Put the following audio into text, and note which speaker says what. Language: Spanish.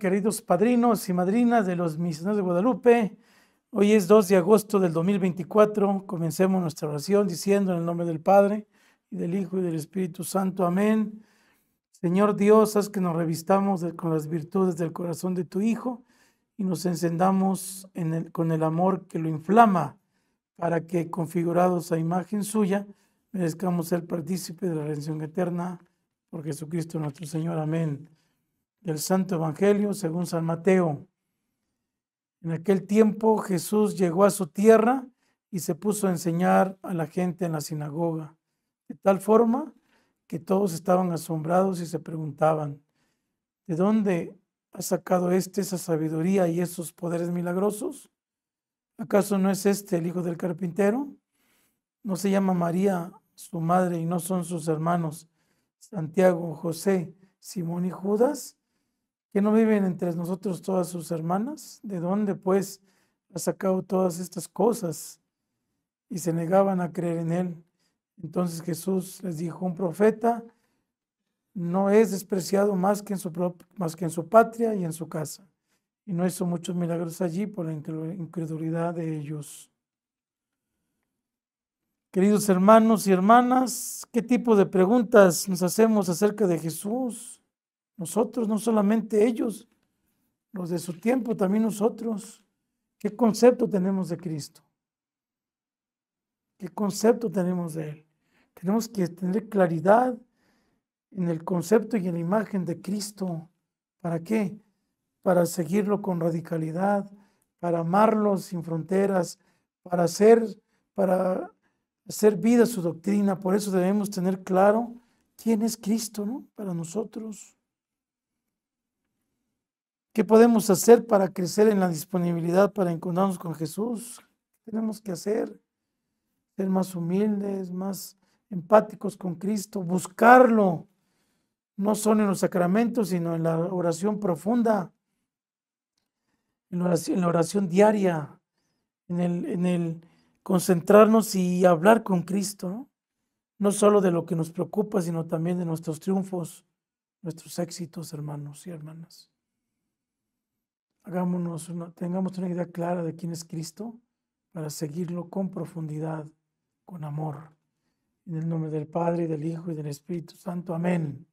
Speaker 1: queridos padrinos y madrinas de los misioneros de Guadalupe. Hoy es 2 de agosto del 2024. Comencemos nuestra oración diciendo en el nombre del Padre, y del Hijo, y del Espíritu Santo. Amén. Señor Dios, haz que nos revistamos con las virtudes del corazón de tu Hijo y nos encendamos en el, con el amor que lo inflama, para que, configurados a imagen suya, merezcamos ser partícipe de la redención eterna por Jesucristo nuestro Señor. Amén del Santo Evangelio según San Mateo. En aquel tiempo Jesús llegó a su tierra y se puso a enseñar a la gente en la sinagoga, de tal forma que todos estaban asombrados y se preguntaban, ¿de dónde ha sacado éste esa sabiduría y esos poderes milagrosos? ¿Acaso no es este el hijo del carpintero? ¿No se llama María su madre y no son sus hermanos Santiago, José, Simón y Judas? que no viven entre nosotros todas sus hermanas, de dónde pues ha sacado todas estas cosas. Y se negaban a creer en él. Entonces Jesús les dijo, un profeta no es despreciado más que en su, más que en su patria y en su casa. Y no hizo muchos milagros allí por la incredulidad de ellos. Queridos hermanos y hermanas, ¿qué tipo de preguntas nos hacemos acerca de Jesús? Nosotros, no solamente ellos, los de su tiempo, también nosotros. ¿Qué concepto tenemos de Cristo? ¿Qué concepto tenemos de Él? Tenemos que tener claridad en el concepto y en la imagen de Cristo. ¿Para qué? Para seguirlo con radicalidad, para amarlo sin fronteras, para hacer, para hacer vida su doctrina. Por eso debemos tener claro quién es Cristo ¿no? para nosotros. ¿Qué podemos hacer para crecer en la disponibilidad para encontrarnos con Jesús? ¿Qué tenemos que hacer? Ser más humildes, más empáticos con Cristo, buscarlo, no solo en los sacramentos, sino en la oración profunda, en la oración, diaria, en el, concentrarnos y hablar con Cristo, no solo de lo que nos preocupa, sino también de nuestros triunfos, nuestros éxitos, hermanos y hermanas hagámonos tengamos una idea clara de quién es Cristo para seguirlo con profundidad, con amor. En el nombre del Padre, y del Hijo y del Espíritu Santo. Amén.